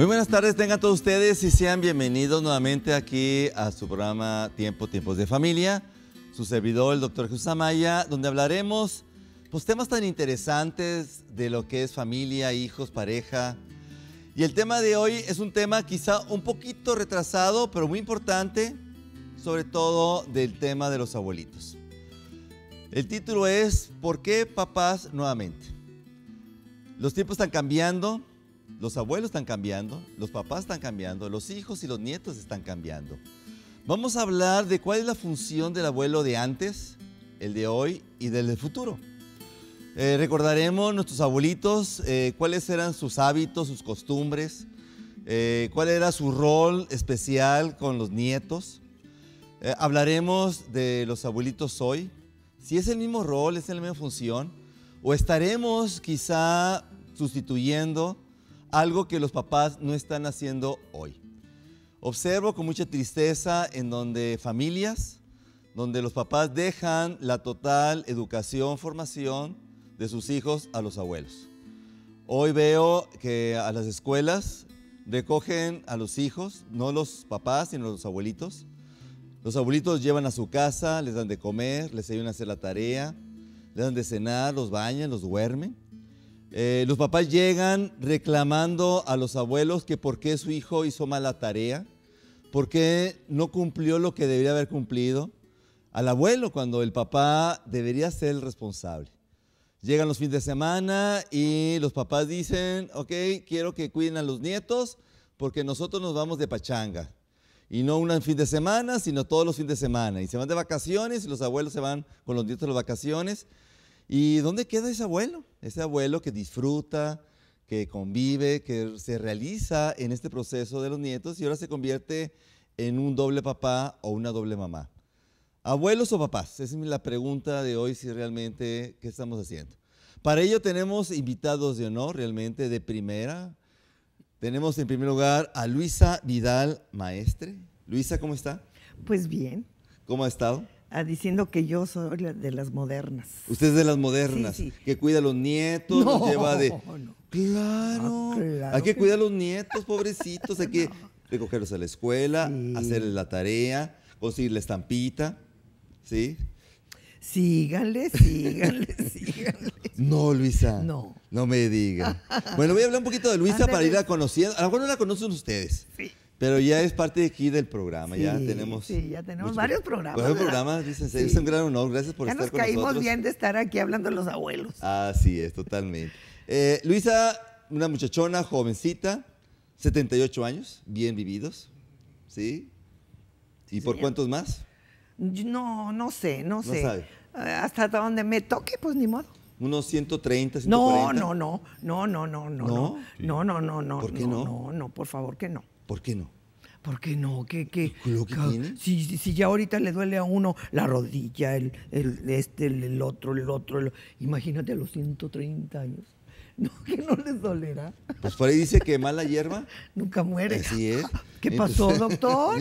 Muy buenas tardes, tengan todos ustedes y sean bienvenidos nuevamente aquí a su programa Tiempo, Tiempos de Familia. Su servidor, el doctor Jesús Amaya, donde hablaremos pues, temas tan interesantes de lo que es familia, hijos, pareja. Y el tema de hoy es un tema quizá un poquito retrasado, pero muy importante, sobre todo del tema de los abuelitos. El título es ¿Por qué papás nuevamente? Los tiempos están cambiando, los abuelos están cambiando, los papás están cambiando, los hijos y los nietos están cambiando. Vamos a hablar de cuál es la función del abuelo de antes, el de hoy y del del futuro. Eh, recordaremos nuestros abuelitos, eh, cuáles eran sus hábitos, sus costumbres, eh, cuál era su rol especial con los nietos. hablaremos de los abuelitos hoy, si es el mismo rol, es la misma función, o estaremos quizá sustituyendo algo que los papás no están haciendo hoy. Observo con mucha tristeza en donde familias, donde los papás dejan la total educación, formación de sus hijos a los abuelos. Hoy veo que a las escuelas recogen a los hijos, no los papás, sino los abuelitos. Los abuelitos llevan a su casa, les dan de comer, les ayudan a hacer la tarea, les dan de cenar, los bañan, los duermen. Eh, los papás llegan reclamando a los abuelos que por qué su hijo hizo mala tarea, por qué no cumplió lo que debería haber cumplido. Al abuelo cuando el papá debería ser el responsable. Llegan los fines de semana y los papás dicen, ok, quiero que cuiden a los nietos porque nosotros nos vamos de pachanga. Y no un fin de semana, sino todos los fines de semana. Y se van de vacaciones y los abuelos se van con los nietos de las vacaciones. ¿Y dónde queda ese abuelo? Ese abuelo que disfruta, que convive, que se realiza en este proceso de los nietos y ahora se convierte en un doble papá o una doble mamá. ¿Abuelos o papás? Esa es la pregunta de hoy, si realmente, ¿qué estamos haciendo? Para ello tenemos invitados de honor, realmente de primera. Tenemos en primer lugar a Luisa Vidal, maestre. Luisa, ¿cómo está? Pues bien. ¿Cómo ha estado? diciendo que yo soy de las modernas. Usted es de las modernas, que cuida a los nietos, nos lleva de... Ah, claro, hay que, cuidar a los nietos, pobrecitos, hay que recogerlos a la escuela, hacerles la tarea, conseguir la estampita, ¿sí? Síganle, síganle, síganle. No, Luisa. No. No me diga. Bueno, voy a hablar un poquito de Luisa para irla conociendo. A lo mejor no la conocen ustedes. Sí. Pero ya es parte de aquí del programa, ya tenemos. Sí, ya tenemos varios programas. Varios programas, dicen, es un gran honor, gracias por estar con nosotros. nos caímos bien de estar aquí hablando de los abuelos. Así es, totalmente. Eh, Luisa, una muchachona, jovencita, 78 años, bien vividos, ¿sí? ¿Y por cuántos más? No, no sé, no, no sé. Sabe. Eh, hasta donde me toque, pues ni modo. Unos 130, 140. No, no, no, no, no, no, no, no, no, no, no, no. ¿Por qué no? No, no, por favor que no. ¿Por qué no? ¿Por qué no? ¿Qué, qué? Ah, si, ya ahorita le duele a uno la rodilla, el, el este, el, otro, el otro, imagínate a los 130 años. No, que no les dolerá. Pues por ahí dice que mala hierba. Nunca muere. Así es. ¿Qué pasó, doctor?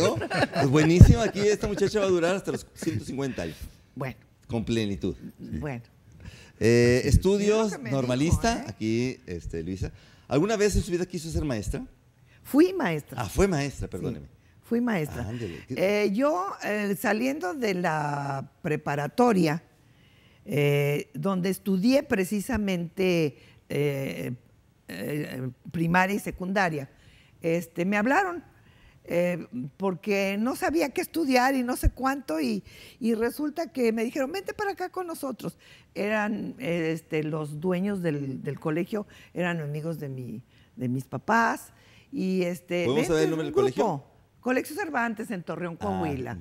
Pues buenísimo. Aquí esta muchacha va a durar hasta los 150 años. Bueno. Con plenitud. Bueno. Eh, estudios, normalista. ¿eh? Aquí, este, Luisa. ¿Alguna vez en su vida quiso ser maestra? Fui maestra. Ah, fue maestra, perdóneme. fui maestra. Eh, yo eh, saliendo de la preparatoria, eh, donde estudié precisamente primaria y secundaria, este, me hablaron porque no sabía qué estudiar y no sé cuánto, y, resulta que me dijeron, vente para acá con nosotros. Eran este, los dueños del, colegio, eran amigos de, de mis papás, y este, ¿Podemos saber este el nombre del colegio? Colegio Cervantes en Torreón, ah, Coahuila.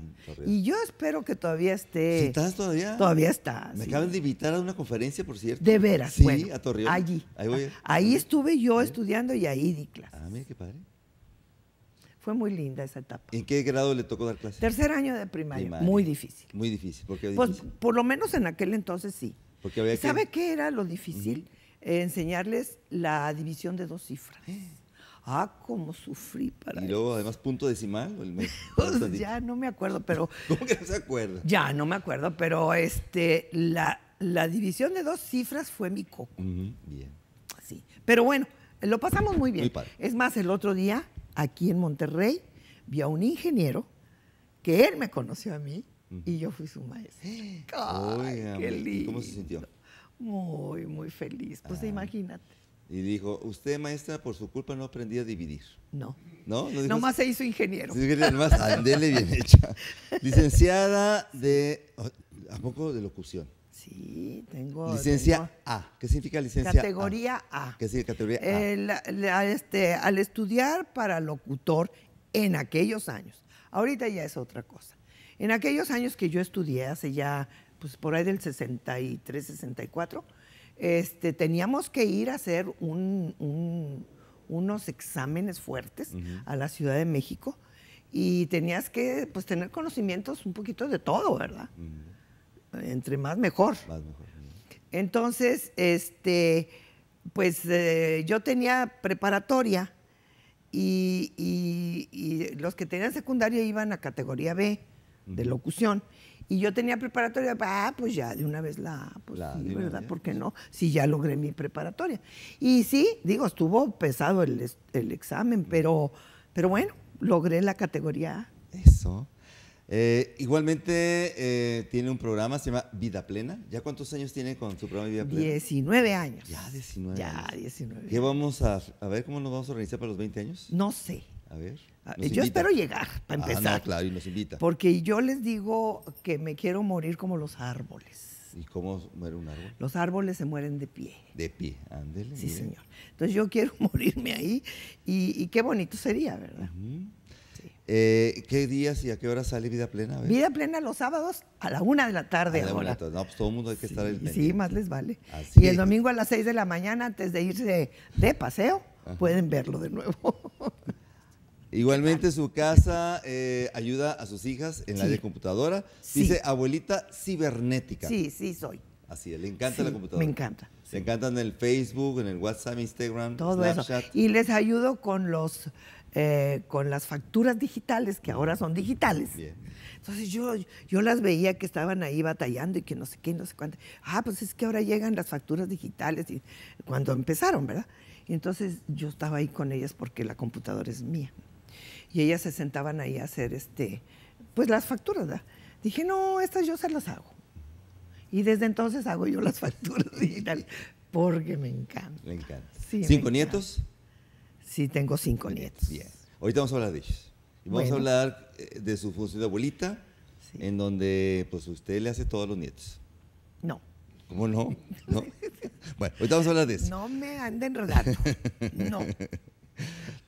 Y yo espero que todavía esté. ¿Estás todavía? Todavía está. Me acaban de invitar a una conferencia, por cierto. De veras. Sí, a Torreón. Allí. Ahí, ah, estuve yo ¿Eh? estudiando y ahí di clases. Ah, mira qué padre. Fue muy linda esa etapa. ¿En qué grado le tocó dar clases? Tercer año de primaria. Muy difícil. Muy difícil. ¿Por pues, por lo menos en aquel entonces sí. ¿Sabe qué era lo difícil? Eh, enseñarles la división de dos cifras. ¿Eh? Ah, cómo sufrí para Y luego, además, punto decimal. El mes, pues, ya no me acuerdo, pero... ¿Cómo que no se acuerda? Ya no me acuerdo, pero este, la, división de dos cifras fue mi coco. bien. Sí, pero bueno, lo pasamos muy bien. es más, el otro día, aquí en Monterrey, vi a un ingeniero que él me conoció a mí y yo fui su maestro. Ay, qué lindo. ¿Cómo se sintió? Muy, muy feliz. Pues ah. imagínate. Y dijo, usted maestra, por su culpa no aprendí a dividir. No. No, ¿No nomás se hizo ingeniero. nomás, andele bien hecha. Licenciada de, ¿a poco de locución? Sí, tengo. Licencia A. ¿Qué significa licencia categoría A? ¿Qué significa categoría A? este, al estudiar para locutor en aquellos años. Ahorita ya es otra cosa. En aquellos años que yo estudié, hace ya, pues por ahí del 63, 64, este, teníamos que ir a hacer unos exámenes fuertes a la Ciudad de México y tenías que pues, tener conocimientos un poquito de todo, ¿verdad? Entre más mejor. Entonces, este, pues eh, yo tenía preparatoria y, los que tenían secundaria iban a categoría B de locución y yo tenía preparatoria, ah, pues ya de una vez la, pues sí, ¿verdad? ¿Por qué no? Si ya logré mi preparatoria. Y sí, digo, estuvo pesado el, examen, pero, pero bueno, logré la categoría A. Eso. Eh, igualmente eh, tiene un programa, se llama Vida Plena. ¿Ya cuántos años tiene con su programa Vida Plena? 19 años. Ya 19 ya, ¿Qué vamos a, a ver cómo nos vamos a organizar para los 20 años? No sé. A ver. Ah, yo espero llegar, para ah, empezar. Ah, claro, y nos invita. Porque yo les digo que me quiero morir como los árboles. ¿Y cómo muere un árbol? Los árboles se mueren de pie. De pie, ándele. Sí, señor. Entonces yo quiero morirme ahí y, qué bonito sería, ¿verdad? Eh, ¿Qué días y a qué hora sale Vida Plena? Vida Plena los sábados a la una de la tarde. A la No, pues todo el mundo hay que estar el Sí, más les vale. y el domingo a las seis de la mañana, antes de irse de paseo, pueden verlo de nuevo. Igualmente su casa eh, ayuda a sus hijas en la de computadora. Dice abuelita cibernética. Sí, sí soy. Así es, le encanta la computadora. Me encanta. Se encantan en el Facebook, en el WhatsApp, Instagram, todo eso. Y les ayudo con los eh, con las facturas digitales que ahora son digitales. Bien. Entonces yo, yo las veía que estaban ahí batallando y que no sé qué, no sé cuánto. Ah, pues es que ahora llegan las facturas digitales y cuando empezaron, ¿verdad? Y entonces yo estaba ahí con ellas porque la computadora es mía y ellas se sentaban ahí a hacer este, pues las facturas. Dije, no, estas yo se las hago. Y desde entonces hago yo las facturas digitales porque me encanta. Me encanta. ¿Cinco nietos? Sí, tengo cinco nietos. Bien. Ahorita vamos a hablar de ellos. Y vamos a hablar eh, de su función de abuelita, en donde pues usted le hace todos los nietos. No. ¿Cómo no? Bueno, ahorita vamos a hablar de eso. No me anden enredando. No.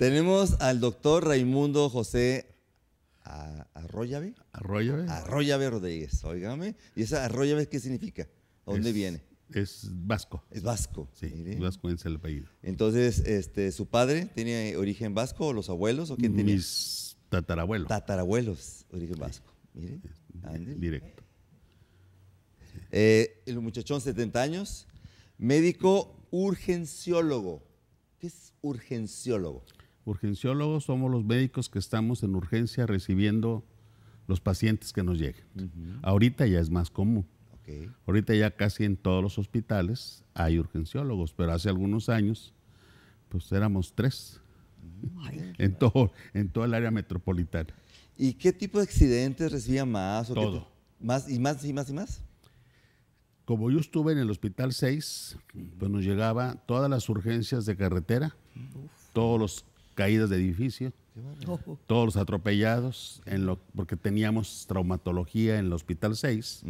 Tenemos al doctor Raimundo José Arroyave. Arroyave. Arroyave Rodríguez, óigame. ¿Y esa Arroyave qué significa? ¿A dónde viene? Es vasco. Es vasco. Sí, vasco es el país. Entonces, este, ¿su padre tiene origen vasco o los abuelos o quién tenía? Mis tatarabuelos. Tatarabuelos, origen vasco. Miren, Directo. Eh, el muchachón, 70 años, médico urgenciólogo. ¿Qué es urgenciólogo? urgenciólogos somos los médicos que estamos en urgencia recibiendo los pacientes que nos llegan. Ahorita ya es más común. Ahorita ya casi en todos los hospitales hay urgenciólogos, pero hace algunos años pues éramos tres en, todo, en el área metropolitana. ¿Y qué tipo de accidentes recibían más? todo. ¿Más y más y más y más? Como yo estuve en el Hospital 6, pues nos llegaba todas las urgencias de carretera, todos los caídas de edificio, oh. todos los atropellados, porque teníamos traumatología en el Hospital 6,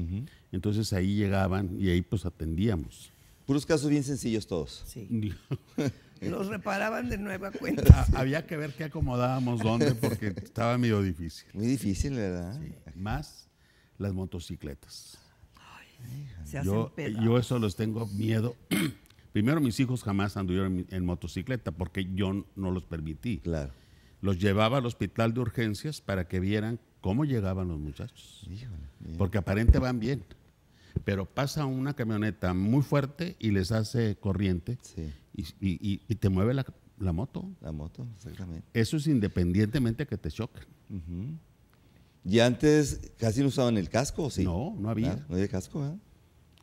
entonces ahí llegaban y ahí pues atendíamos. Puros casos bien sencillos todos. Sí. los reparaban de nueva cuenta. Ah, había que ver qué acomodábamos dónde porque estaba medio difícil. Muy difícil, ¿verdad? Sí. Más las motocicletas. se yo, yo eso los tengo miedo Primero, mis hijos jamás anduvieron en, motocicleta porque yo no los permití. Claro. Los llevaba al hospital de urgencias para que vieran cómo llegaban los muchachos. porque aparente van bien. Pero pasa una camioneta muy fuerte y les hace corriente y, te mueve la, moto. La moto, exactamente. Eso es independientemente que te choquen. Y antes casi no usaban el casco, ¿sí? No, no había. no había casco, ¿eh?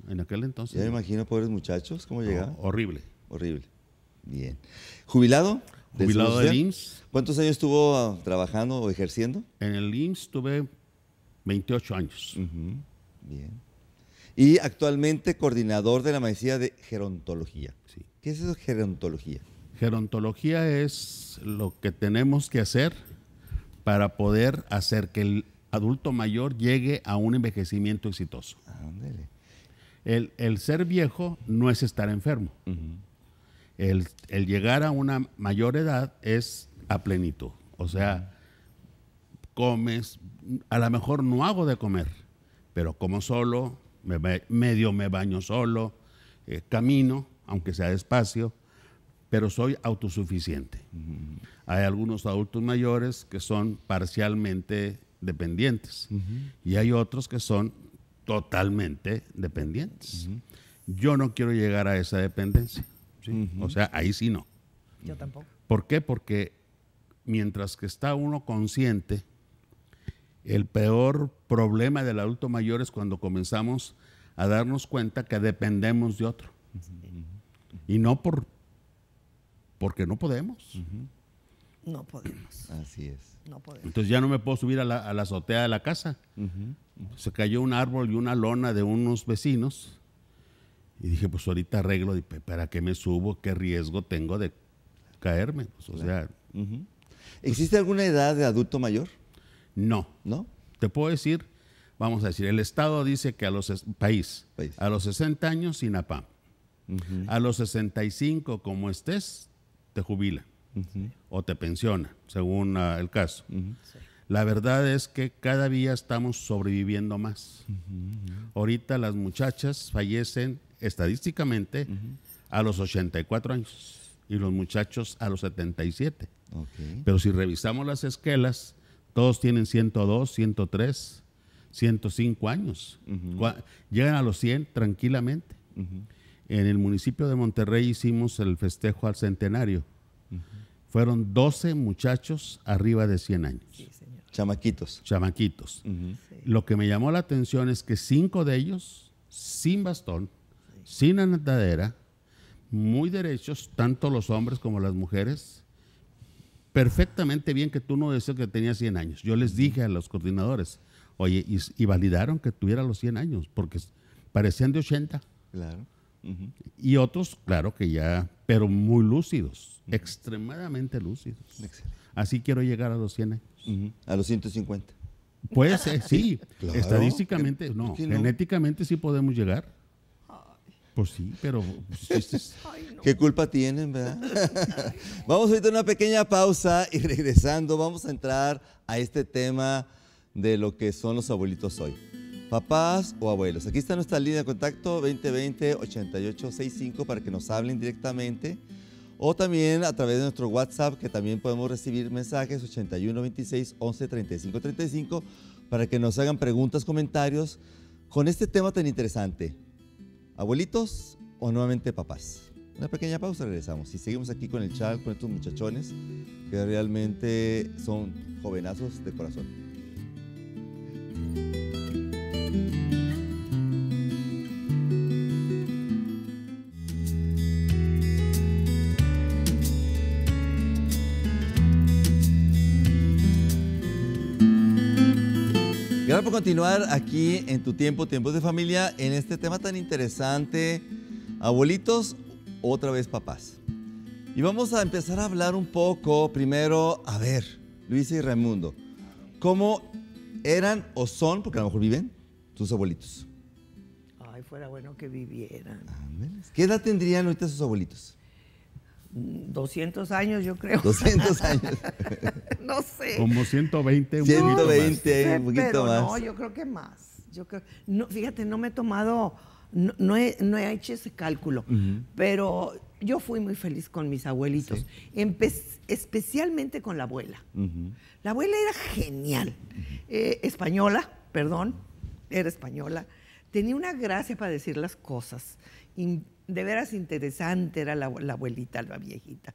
en aquel entonces. Ya me imagino, pobres muchachos, cómo llegaron? horrible. Horrible. Bien. ¿Jubilado? Jubilado del IMSS. ¿Cuántos años estuvo ah, trabajando o ejerciendo? En el IMSS tuve 28 años. Bien. Y actualmente coordinador de la maestría de gerontología. Sí. ¿Qué es eso gerontología? Gerontología es lo que tenemos que hacer para poder hacer que el adulto mayor llegue a un envejecimiento exitoso. El, ser viejo no es estar enfermo. el, llegar a una mayor edad es a plenitud. O sea, comes, a lo mejor no hago de comer, pero como solo, medio me baño solo, eh, camino, aunque sea despacio, pero soy autosuficiente. Hay algunos adultos mayores que son parcialmente dependientes y hay otros que son totalmente dependientes. Yo no quiero llegar a esa dependencia. O sea, ahí sí no. Yo tampoco. ¿Por qué? Porque mientras que está uno consciente, el peor problema del adulto mayor es cuando comenzamos a darnos cuenta que dependemos de otro. Y no por porque no podemos. No podemos. Así es. No podemos. Entonces ya no me puedo subir a la, azotea de la casa se cayó un árbol y una lona de unos vecinos. Y dije, pues ahorita arreglo, ¿para qué me subo? ¿Qué riesgo tengo de caerme? Pues, o pues ¿Existe alguna edad de adulto mayor? No. ¿No? Te puedo decir, vamos a decir, el Estado dice que a los país, a los 60 años sin APAM. A los 65, como estés, te jubila o te pensiona, según ah, el caso. La verdad es que cada día estamos sobreviviendo más. Ahorita las muchachas fallecen estadísticamente a los 84 años y los muchachos a los 77. Pero si revisamos las esquelas, todos tienen 102, 103, 105 años. Llegan a los 100 tranquilamente. En el municipio de Monterrey hicimos el festejo al centenario. Fueron 12 muchachos arriba de 100 años. Chamaquitos. Chamaquitos. Lo que me llamó la atención es que cinco de ellos, sin bastón, sin andadera, muy derechos, tanto los hombres como las mujeres, perfectamente bien que tú no decías que tenía 100 años. Yo les dije a los coordinadores, oye, y, validaron que tuviera los 100 años, porque parecían de 80. Claro. Y otros, claro que ya, pero muy lúcidos, extremadamente lúcidos. Excelente. Así quiero llegar a los A los 150. Pues eh, sí, estadísticamente, no, genéticamente sí podemos llegar. Pues sí, pero... Pues, ¿Qué culpa tienen, verdad? vamos a a una pequeña pausa y regresando vamos a entrar a este tema de lo que son los abuelitos hoy. Papás o abuelos. Aquí está nuestra línea de contacto 2020-8865 para que nos hablen directamente. O también a través de nuestro WhatsApp, que también podemos recibir mensajes 81 26 11 35 35 para que nos hagan preguntas, comentarios con este tema tan interesante. ¿Abuelitos o nuevamente papás? Una pequeña pausa, regresamos. Y seguimos aquí con el chat, con estos muchachones que realmente son jovenazos de corazón. a continuar aquí en tu tiempo, tiempos de familia, en este tema tan interesante, abuelitos, otra vez papás. Y vamos a empezar a hablar un poco, primero, a ver, Luisa y Raimundo, ¿cómo eran o son, porque a lo mejor viven, tus abuelitos? Ay, fuera bueno que vivieran. ¿Qué edad tendrían ahorita sus abuelitos? 200 años, yo creo. 200 años. no sé. Como 120, un 120, poquito más. un poquito más. No, yo creo que más. fíjate, no me he tomado, no, he, hecho ese cálculo, pero yo fui muy feliz con mis abuelitos, especialmente con la abuela. La abuela era genial, eh, española, perdón, era española, tenía una gracia para decir las cosas, de veras interesante era la, abuelita, la viejita.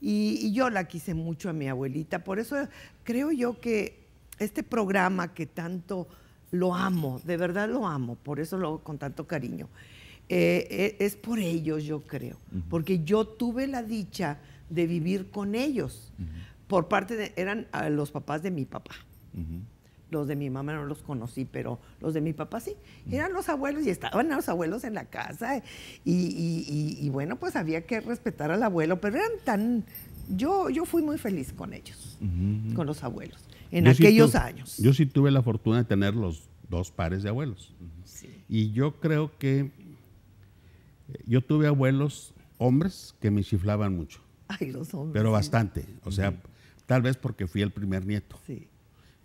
Y, yo la quise mucho a mi abuelita, por eso creo yo que este programa que tanto lo amo, de verdad lo amo, por eso lo hago con tanto cariño, eh, eh, es por ellos yo creo, porque yo tuve la dicha de vivir con ellos. Por parte de, eran ah, los papás de mi papá. Los de mi mamá no los conocí, pero los de mi papá sí. Eran los abuelos y estaban los abuelos en la casa. Y, y, bueno, pues había que respetar al abuelo, pero eran tan... Yo, yo fui muy feliz con ellos, con los abuelos, en aquellos años. Yo sí tuve la fortuna de tener los dos pares de abuelos. Sí. Y yo creo que eh, yo tuve abuelos hombres que me chiflaban mucho. Ay, los hombres. Pero bastante. O sea, tal vez porque fui el primer nieto. Sí.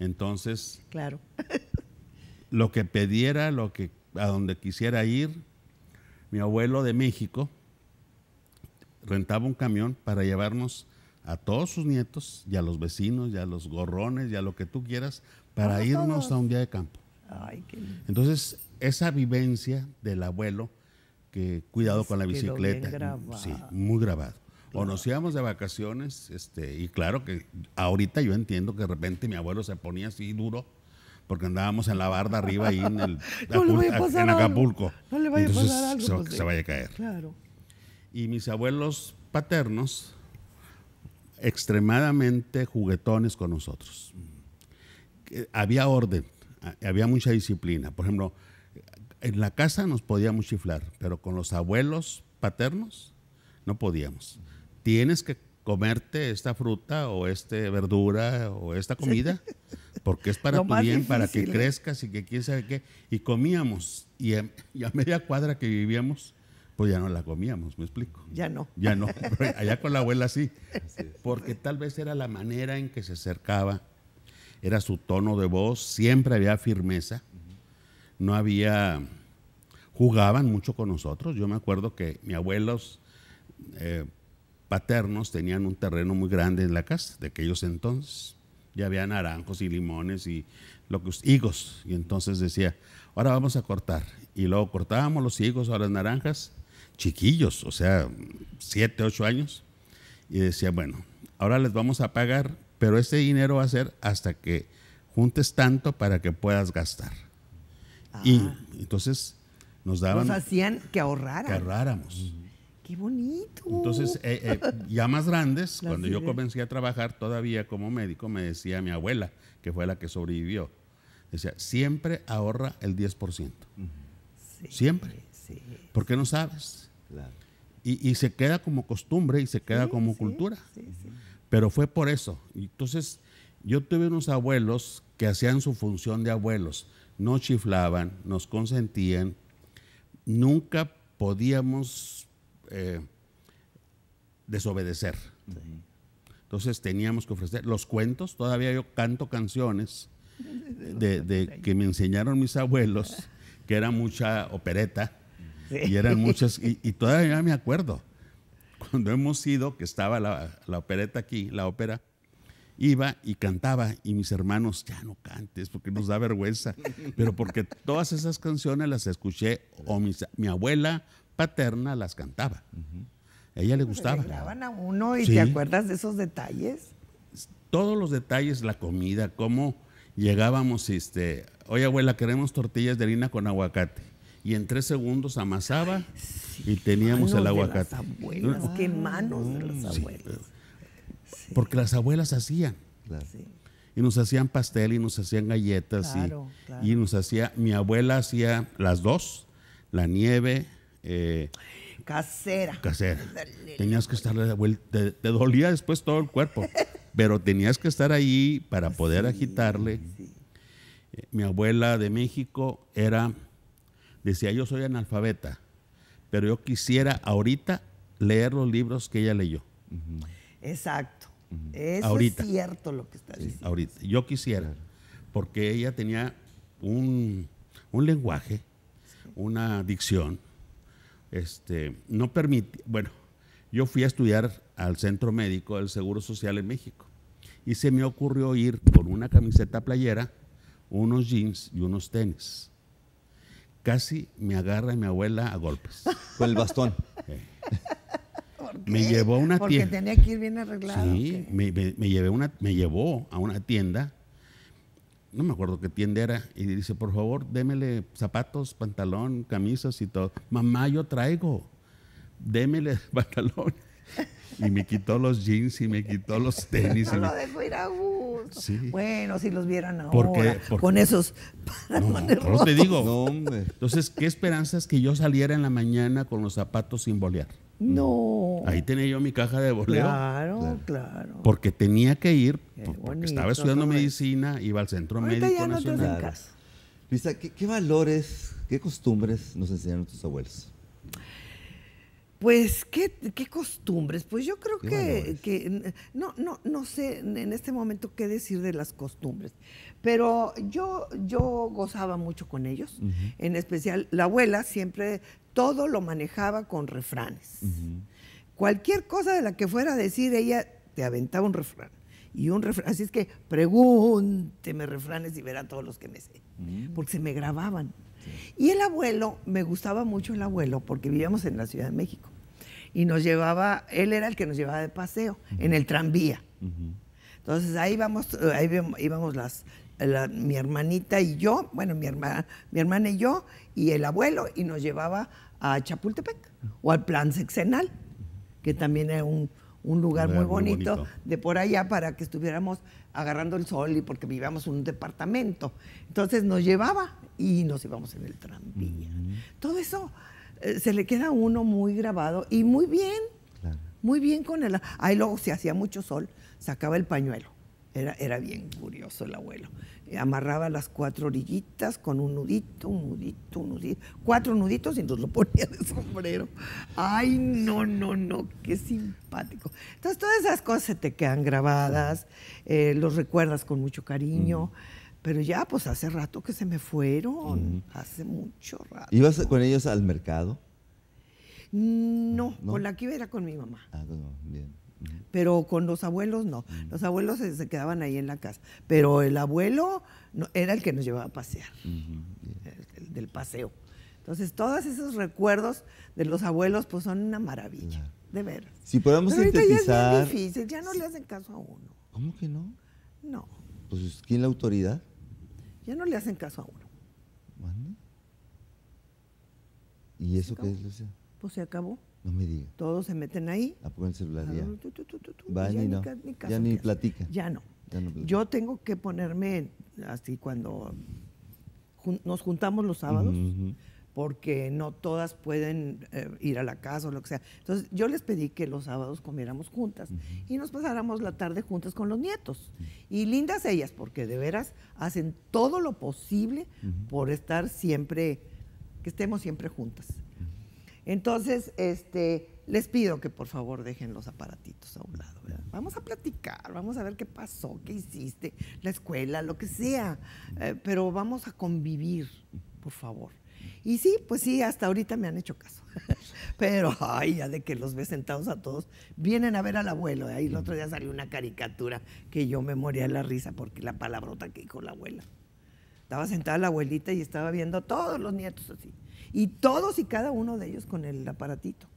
Entonces, claro. lo que pediera, lo que a donde quisiera ir, mi abuelo de México rentaba un camión para llevarnos a todos sus nietos y a los vecinos y a los gorrones y a lo que tú quieras para irnos a un día de campo. Ay, qué Entonces, esa vivencia del abuelo que cuidado con la bicicleta, sí, muy grabado conocíamos de vacaciones, este, y claro que ahorita yo entiendo que de repente mi abuelo se ponía así duro, porque andábamos en la barda arriba ahí en, el, en Acapulco. No le Entonces, a pasar algo. Se, pues, se vaya a caer. Claro. Y mis abuelos paternos, extremadamente juguetones con nosotros. Había orden, había mucha disciplina. Por ejemplo, en la casa nos podíamos chiflar, pero con los abuelos paternos no podíamos tienes que comerte esta fruta o esta verdura o esta comida, porque es para tu bien, para que crezcas y que quién sabe qué. Y comíamos, y a, media cuadra que vivíamos, pues ya no la comíamos, me explico. Ya no. Ya no, allá con la abuela sí, porque tal vez era la manera en que se acercaba, era su tono de voz, siempre había firmeza, no había, jugaban mucho con nosotros. Yo me acuerdo que mis abuelos... Eh, paternos tenían un terreno muy grande en la casa de aquellos entonces. Ya había naranjos y limones y lo que, higos. Y entonces decía, ahora vamos a cortar. Y luego cortábamos los higos o las naranjas, chiquillos, o sea, 7, 8 años. Y decía, bueno, ahora les vamos a pagar, pero este dinero va a ser hasta que juntes tanto para que puedas gastar. Y ah. entonces nos daban... Nos hacían que ahorráramos. Que ahorráramos bonito! Entonces, eh, eh, ya más grandes, cuando yo comencé a trabajar todavía como médico, me decía mi abuela, que fue la que sobrevivió, decía, siempre ahorra el 10%. siempre. Sí, Porque no sabes. Y, se queda como costumbre y se queda como cultura. Pero fue por eso. Entonces, yo tuve unos abuelos que hacían su función de abuelos. No chiflaban, nos consentían. Nunca podíamos eh, desobedecer. Entonces teníamos que ofrecer los cuentos, todavía yo canto canciones de, que me enseñaron mis abuelos, que era mucha opereta, y eran muchas, y, todavía me acuerdo, cuando hemos ido, que estaba la, opereta aquí, la ópera, iba y cantaba y mis hermanos, ya no cantes porque nos da vergüenza, pero porque todas esas canciones las escuché o mi abuela paterna las cantaba. A ella le pues gustaba. uno y te acuerdas de esos detalles. Todos los detalles, la comida, cómo llegábamos, este, oye abuela, queremos tortillas de harina con aguacate. Y en tres segundos amasaba y teníamos el aguacate. qué manos de las abuelas. Porque las abuelas hacían. Y nos hacían pastel y nos hacían galletas. y, y, nos hacía, mi abuela hacía las dos, la nieve, eh, casera. Tenías que estar de vuelta. Te, dolía después todo el cuerpo, pero tenías que estar ahí para pues poder agitarle. Eh, mi abuela de México era, decía, yo soy analfabeta, pero yo quisiera ahorita leer los libros que ella leyó. Exacto. Eso es cierto lo que está diciendo. Ahorita. Yo quisiera, porque ella tenía un, un lenguaje, una dicción este, no permití, bueno, yo fui a estudiar al Centro Médico del Seguro Social en México y se me ocurrió ir con una camiseta playera, unos jeans y unos tenis. Casi me agarra mi abuela a golpes. Con el bastón. Eh. Me llevó a una tienda. Porque tenía que ir bien arreglado. Sí, una, me llevó a una tienda no me acuerdo qué tienda era, y dice, por favor, démele zapatos, pantalón, camisas y todo. Mamá, yo traigo, démele pantalón. Y me quitó los jeans y me quitó los tenis. No me... ir a gusto. Bueno, si los vieran ahora. con esos pantalones no, te digo. Entonces, ¿qué esperanzas que yo saliera en la mañana con los zapatos sin bolear? Mm. No. Ahí tenía yo mi caja de boleo. Claro, claro. Porque tenía que ir, pues, porque estaba estudiando medicina, iba al centro médico ya no nacional. ¿qué, ¿qué, valores, qué costumbres nos enseñaron tus abuelos? Pues, ¿qué, costumbres? Pues yo creo que, no, no, no sé en este momento qué decir de las costumbres, pero yo, yo gozaba mucho con ellos, en especial la abuela siempre todo lo manejaba con refranes. Cualquier cosa de la que fuera a decir, ella te aventaba un refrán. Y un refrán, así es que pregúnteme refranes y verá todos los que me sé, mm. porque se me grababan. Y el abuelo, me gustaba mucho el abuelo, porque vivíamos en la Ciudad de México y nos llevaba, él era el que nos llevaba de paseo en el tranvía. Entonces ahí íbamos, eh, ahí íbamos las, mi hermanita y yo, bueno, mi hermana, mi hermana y yo, y el abuelo, y nos llevaba a Chapultepec o al plan sexenal, que también era un, un lugar muy bonito, de por allá para que estuviéramos agarrando el sol y porque vivíamos en un departamento. Entonces nos llevaba y nos íbamos en el tranvía. Todo eso eh, se le queda uno muy grabado y muy bien, muy bien con el... Ahí luego si hacía mucho sol, sacaba el pañuelo. Era, era bien curioso el abuelo. Eh, amarraba las cuatro orillitas con un nudito, un nudito, un nudito, cuatro nuditos y nos lo ponía de sombrero. Ay, no, no, no, qué simpático. Entonces todas esas cosas se te quedan grabadas, eh, los recuerdas con mucho cariño. Pero ya, pues hace rato que se me fueron, hace mucho rato. ¿Ibas con ellos al mercado? Mm, no, con la que era con mi mamá. Ah, no, bien. Pero con los abuelos no. Los abuelos se, quedaban ahí en la casa. Pero el abuelo era el que nos llevaba a pasear, el, del paseo. Entonces, todos esos recuerdos de los abuelos pues son una maravilla, de ver. Si podemos Pero ahorita Ya es difícil, ya no le hacen caso a uno. ¿Cómo que no? No. Pues, ¿quién la autoridad? Ya no le hacen caso a uno. ¿Y eso qué es, Lucia? Pues se acabó. No me diga. Todos se meten ahí. A poner celular ya. ya Ni platican. Ya no. Yo tengo que ponerme así cuando nos juntamos los sábados porque no todas pueden eh, ir a la casa o lo que sea. Entonces yo les pedí que los sábados comiéramos juntas y nos pasáramos la tarde juntas con los nietos. Y lindas ellas, porque de veras hacen todo lo posible por estar siempre, que estemos siempre juntas. Entonces, este, les pido que por favor dejen los aparatitos a un lado. Vamos a platicar, vamos a ver qué pasó, qué hiciste, la escuela, lo que sea, eh, pero vamos a convivir, por favor. Y sí, pues sí, hasta ahorita me han hecho caso. Pero, ay, ya de que los ve sentados a todos, vienen a ver al abuelo. ¿eh? Ahí el otro día salió una caricatura que yo me moría la risa porque la palabrota que dijo la abuela. Estaba sentada la abuelita y estaba viendo a todos los nietos así. Y todos y cada uno de ellos con el aparatito.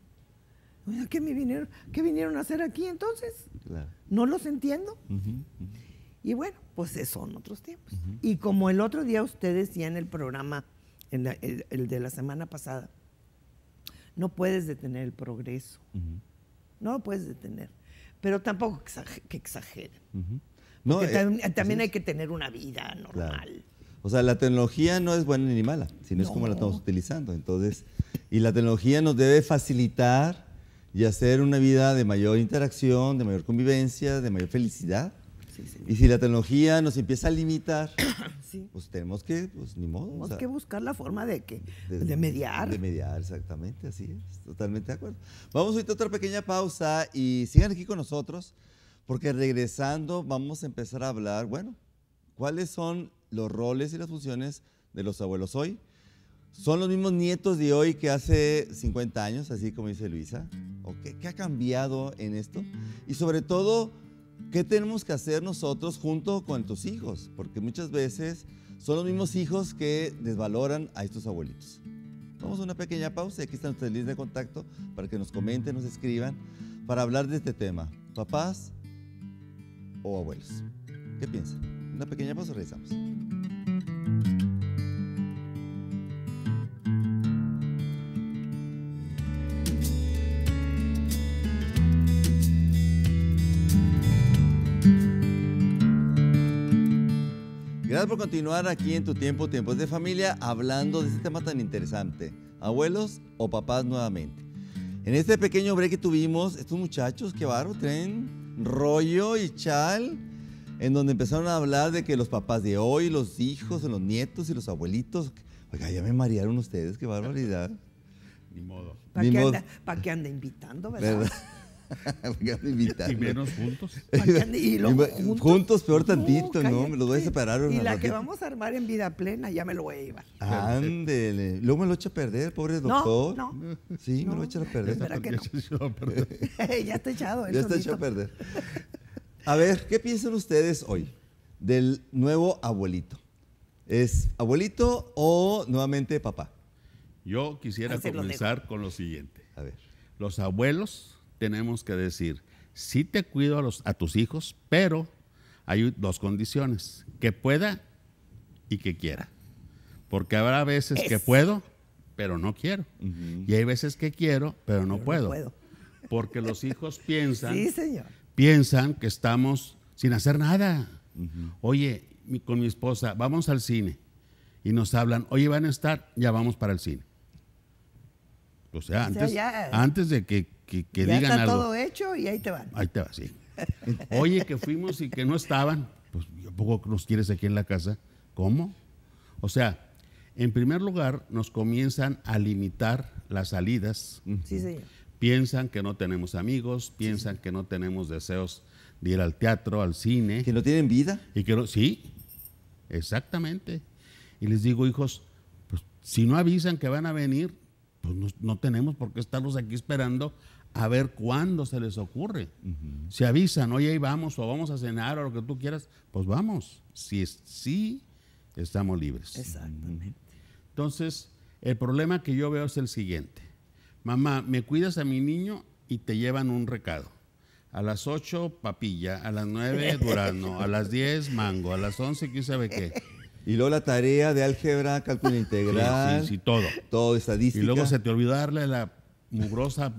¿Qué, me vinieron, ¿qué vinieron a hacer aquí entonces? No los entiendo. Y bueno, pues son otros tiempos. Y como el otro día ustedes decía en el programa el, de la semana pasada, no puedes detener el progreso. No lo puedes detener. Pero tampoco que exageren. Eh, también, hay que tener una vida normal. O sea, la tecnología no es buena ni mala, sino es como la estamos utilizando. Entonces, y la tecnología nos debe facilitar y hacer una vida de mayor interacción, de mayor convivencia, de mayor felicidad. Y si la tecnología nos empieza a limitar, pues tenemos que, pues ni modo. Tenemos que buscar la forma de que, de, mediar. De mediar, exactamente, así es, totalmente de acuerdo. Vamos ahorita a otra pequeña pausa y sigan aquí con nosotros, porque regresando vamos a empezar a hablar, bueno, cuáles son los roles y las funciones de los abuelos hoy. Son los mismos nietos de hoy que hace 50 años, así como dice Luisa. ¿O qué, qué ha cambiado en esto? Y sobre todo, ¿Qué tenemos que hacer nosotros junto con tus hijos? Porque muchas veces son los mismos hijos que desvaloran a estos abuelitos. Vamos a una pequeña pausa y aquí están nuestras líneas de contacto para que nos comenten, nos escriban, para hablar de este tema. Papás o abuelos. ¿Qué piensan? Una pequeña pausa, regresamos. Gracias por continuar aquí en tu tiempo, tiempos de familia, hablando de este tema tan interesante, abuelos o papás nuevamente. En este pequeño break que tuvimos, estos muchachos, qué barro, tren, rollo y chal, en donde empezaron a hablar de que los papás de hoy, los hijos, los nietos y los abuelitos, oiga, ya me marearon ustedes, qué barbaridad. Ni modo. ¿Para qué, anda, invitando, ¿Verdad? y menos juntos. juntos. peor tantito, no, me los voy a separar. Y la que vamos a armar en vida plena ya me lo voy a llevar. Ándele. Luego me lo echa a perder, pobre doctor. No, Sí, me lo echa a perder. Ya, que no. ya está echado. Ya está echado a perder. A ver, ¿qué piensan ustedes hoy del nuevo abuelito? ¿Es abuelito o nuevamente papá? Yo quisiera comenzar con lo siguiente. A ver. Los abuelos tenemos que decir, sí te cuido a, tus hijos, pero hay dos condiciones, que pueda y que quiera. Porque habrá veces que puedo, pero no quiero. Y hay veces que quiero, pero, no, puedo. Porque los hijos piensan, piensan que estamos sin hacer nada. Oye, con mi esposa, vamos al cine. Y nos hablan, oye, van a estar, ya vamos para el cine. O sea, antes, antes de que que, que ya está todo hecho y ahí te van. Ahí te vas sí. Oye, que fuimos y que no estaban. Pues poco nos quieres aquí en la casa. ¿Cómo? O sea, en primer lugar, nos comienzan a limitar las salidas. Sí, Piensan que no tenemos amigos, piensan que no tenemos deseos de ir al teatro, al cine. Que no tienen vida. Y que no, sí, exactamente. Y les digo, hijos, pues si no avisan que van a venir, pues no, no tenemos por qué estarlos aquí esperando a ver cuándo se les ocurre. Se avisan, oye, ahí vamos, o vamos a cenar, o lo que tú quieras, pues vamos. Si es, sí, estamos libres. Exactamente. Entonces, el problema que yo veo es el siguiente. Mamá, me cuidas a mi niño y te llevan un recado. A las 8, papilla. A las 9, durano, A las 10, mango. A las 11, quién sabe qué. Y luego la tarea de álgebra, cálculo integral. Sí, sí, todo. Todo, estadística. Y luego se te olvidó darle la mugrosa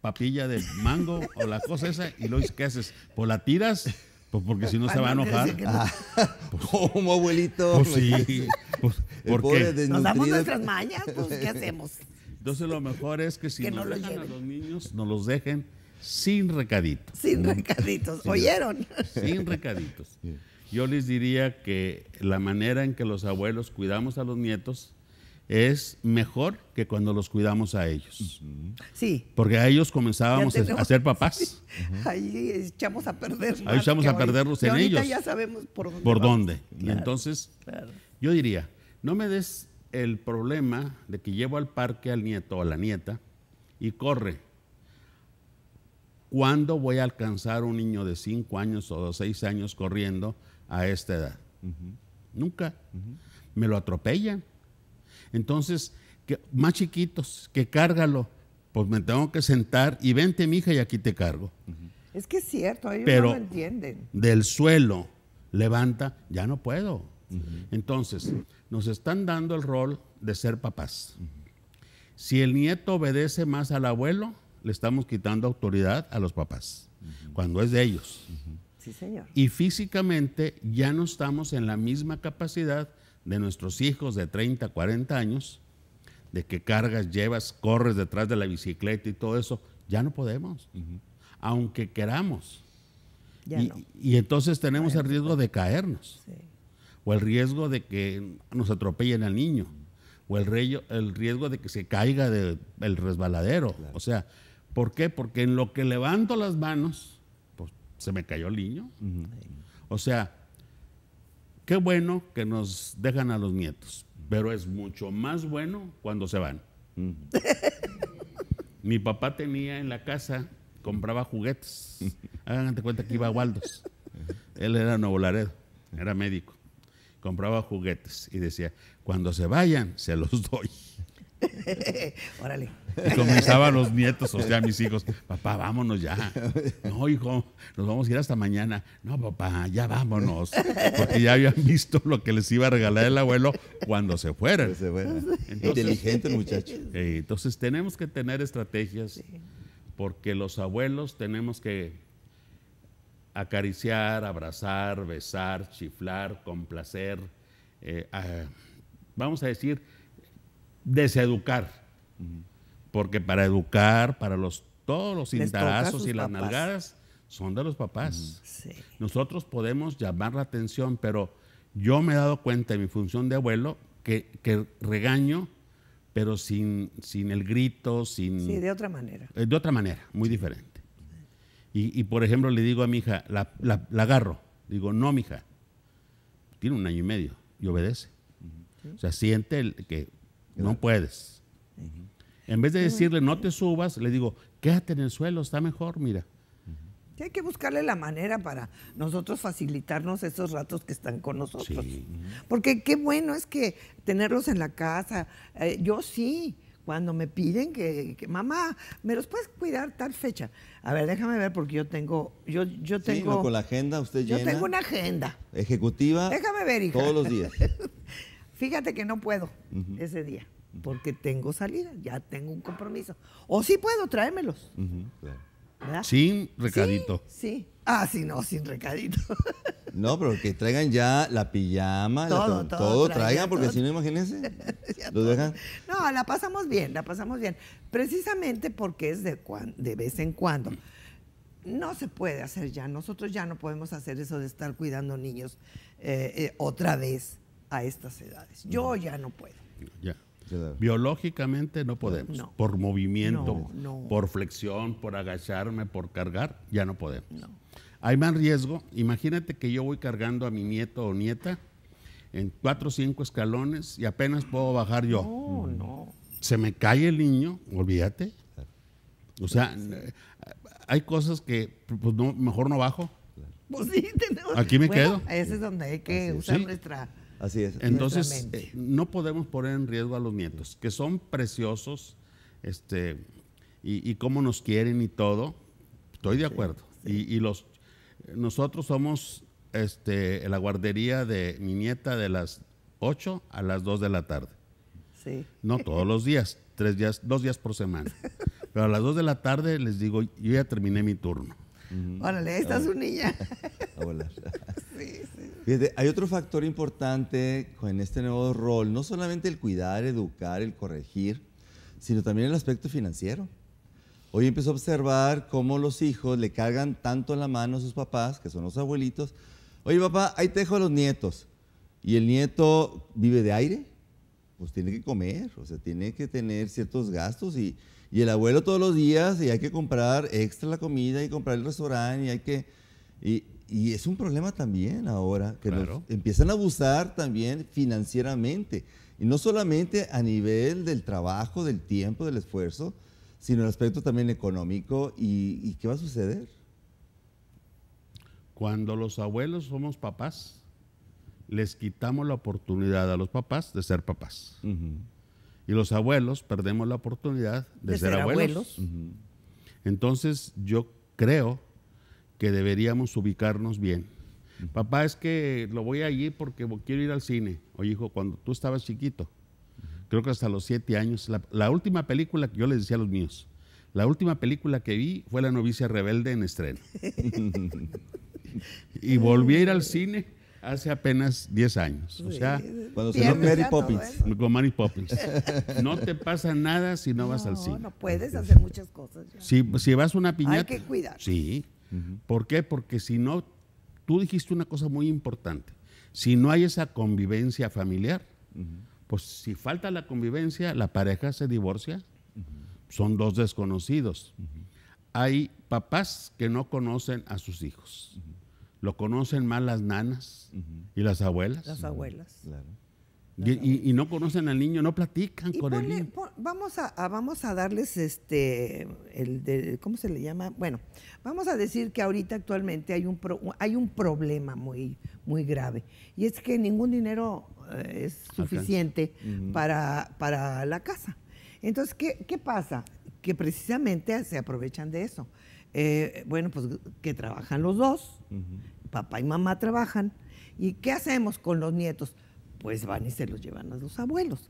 papilla de mango o la cosa esa y lo ¿qué haces? por ¿Pues la tiras. Pues porque si no se ah, va a enojar. como pues, abuelito? Pues sí. Pues, ¿por qué? Nos damos nuestras mañas, pues ¿qué hacemos? Entonces lo mejor es que si nos no dejan a los niños, nos los dejen sin recaditos. Sin recaditos, ¿oyeron? Sin recaditos. Yo les diría que la manera en que los abuelos cuidamos a los nietos es mejor que cuando los cuidamos a ellos. Sí. Porque a ellos comenzábamos a ser papás. Ahí echamos a perder. Ahí echamos a perderlos en ellos. ya sabemos por dónde. Por dónde. entonces, yo diría, no me des el problema de que llevo al parque al nieto o a la nieta y corre. ¿Cuándo voy a alcanzar un niño de 5 años o 6 años corriendo a esta edad? Nunca. Me lo atropellan. Entonces, que, más chiquitos, que cárgalo. Pues me tengo que sentar y vente, hija, y aquí te cargo. Es que es cierto, ellos Pero no entienden. Del suelo, levanta, ya no puedo. Entonces, nos están dando el rol de ser papás. Si el nieto obedece más al abuelo, le estamos quitando autoridad a los papás, cuando es de ellos. Sí, señor. Y físicamente ya no estamos en la misma capacidad de nuestros hijos de 30, 40 años, de que cargas, llevas, corres detrás de la bicicleta y todo eso, ya no podemos, aunque queramos. y, entonces tenemos el riesgo pues, de caernos, o el riesgo de que nos atropellen al niño, o el, el riesgo de que se caiga del resbaladero. O sea, ¿por qué? Porque en lo que levanto las manos, pues se me cayó el niño. O sea, Qué bueno que nos dejan a los nietos, pero es mucho más bueno cuando se van. Mi papá tenía en la casa, compraba juguetes. Háganse cuenta que iba a Waldos. Él era no era médico. Compraba juguetes y decía, cuando se vayan, se los doy. Órale. Y comenzaban los nietos, o sea, mis hijos, papá, vámonos ya. No, hijo, nos vamos a ir hasta mañana. No, papá, ya vámonos. Porque ya habían visto lo que les iba a regalar el abuelo cuando se fueran. Entonces, Inteligente muchacho. Eh, entonces tenemos que tener estrategias porque los abuelos tenemos que acariciar, abrazar, besar, chiflar, complacer. Eh, ah, vamos a decir, deseducar. Porque para educar, para los todos los cintarazos y las nalgadas son de los papás. Nosotros podemos llamar la atención, pero yo me he dado cuenta en mi función de abuelo que, regaño, pero sin, sin el grito, sin... Sí, de otra manera. Eh, de otra manera, muy diferente. Y, por ejemplo le digo a mi hija, la, agarro, digo, no, mi hija, tiene un año y medio y obedece. O sea, siente que no puedes. En vez de decirle no te subas, le digo, quédate en el suelo, está mejor, mira. hay que buscarle la manera para nosotros facilitarnos esos ratos que están con nosotros. Porque qué bueno es que tenerlos en la casa. Eh, yo sí, cuando me piden que, mamá, ¿me los puedes cuidar tal fecha? A ver, déjame ver porque yo tengo, yo, yo tengo. con la agenda usted llena. Yo tengo una agenda. Ejecutiva. Déjame ver, Todos los días. Fíjate que no puedo ese día, porque tengo salida, ya tengo un compromiso. O sí puedo tráemelos. Sin recadito. Sí, Ah, sí, no, sin recadito. no, pero que traigan ya la pijama, todo, todo, todo traigan, porque si no, imagínense. dejan? No, la pasamos bien, la pasamos bien. Precisamente porque es de, cuan, de vez en cuando. No se puede hacer ya, nosotros ya no podemos hacer eso de estar cuidando niños eh, eh, otra vez a estas edades. Yo ya no puedo. Ya. Biológicamente no podemos. Por movimiento, por flexión, por agacharme, por cargar, ya no podemos. Hay más riesgo. Imagínate que yo voy cargando a mi nieto o nieta en cuatro o cinco escalones y apenas puedo bajar yo. No, no. Se me cae el niño, olvídate. O sea, eh, hay cosas que pues, mejor no bajo. Pues sí, Aquí me quedo. Ese es donde hay que usar nuestra Así es. Entonces, eh, no podemos poner en riesgo a los nietos, que son preciosos, este, y, cómo nos quieren y todo. Estoy de acuerdo. Y, los nosotros somos este, la guardería de mi nieta de las 8 a las 2 de la tarde. Sí. No todos los días, tres días, dos días por semana. Pero a las 2 de la tarde les digo, yo ya terminé mi turno. Órale, ahí está ah. su niña. sí hay otro factor importante en este nuevo rol, no solamente el cuidar, educar, el corregir, sino también el aspecto financiero. Hoy empiezo a observar cómo los hijos le cargan tanto en la mano a sus papás, que son los abuelitos. Oye, papá, ahí te dejo a los nietos. Y el nieto vive de aire, pues tiene que comer, o sea, tiene que tener ciertos gastos. Y, el abuelo todos los días, y hay que comprar extra la comida, y comprar el restaurante, y hay que. Y, y es un problema también ahora, que empiezan a abusar también financieramente. Y no solamente a nivel del trabajo, del tiempo, del esfuerzo, sino el aspecto también económico. ¿Y, qué va a suceder? Cuando los abuelos somos papás, les quitamos la oportunidad a los papás de ser papás. Y los abuelos perdemos la oportunidad de, ser, abuelos. Entonces yo creo que deberíamos ubicarnos bien. Papá, es que lo voy a ir porque quiero ir al cine. Oye, hijo, cuando tú estabas chiquito, creo que hasta los siete años, la, última película que yo les decía a los míos, la última película que vi fue La novicia rebelde en estreno. y volví a ir al cine hace apenas diez años. O sea, cuando se Mary Poppins. Con Mary Poppins. No te pasa nada si no, vas al cine. No puedes hacer muchas cosas. Si, vas una piñata. Hay que cuidar. Sí. ¿Por qué? Porque si no, tú dijiste una cosa muy importante. Si no hay esa convivencia familiar, pues si falta la convivencia, la pareja se divorcia. Son dos desconocidos. Hay papás que no conocen a sus hijos. Lo conocen más las nanas y las abuelas. Las abuelas. Claro. Y, no conocen al niño, no platican con el niño. vamos, a, vamos a darles este, el de, ¿cómo se le llama? Bueno, vamos a decir que ahorita actualmente hay un, hay un problema muy, muy grave y es que ningún dinero eh, es suficiente para, para la casa. Entonces, ¿qué, pasa? Que precisamente se aprovechan de eso. Eh, bueno, pues que trabajan los dos, papá y mamá trabajan. ¿Y qué hacemos con los nietos? pues van y se los llevan a los abuelos.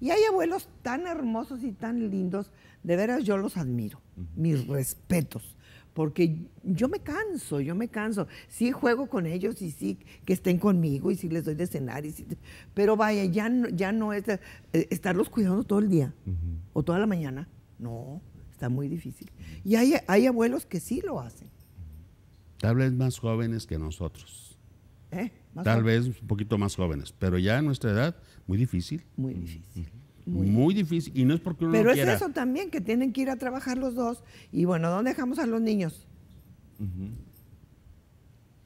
Y hay abuelos tan hermosos y tan lindos, de veras yo los admiro, mis respetos, porque yo me canso, yo me canso. Sí juego con ellos y sí que estén conmigo y sí les doy de cenar, pero vaya, ya no, ya no es eh, estarlos cuidando todo el día o toda la mañana. No, está muy difícil. Y hay, hay abuelos que sí lo hacen. Tal vez más jóvenes que nosotros. ¿Eh? Tal vez un poquito más jóvenes, pero ya a nuestra edad, muy difícil. Muy difícil. Muy, difícil. Y no es porque uno Pero es eso también, que tienen que ir a trabajar los dos. Y bueno, ¿dónde dejamos a los niños?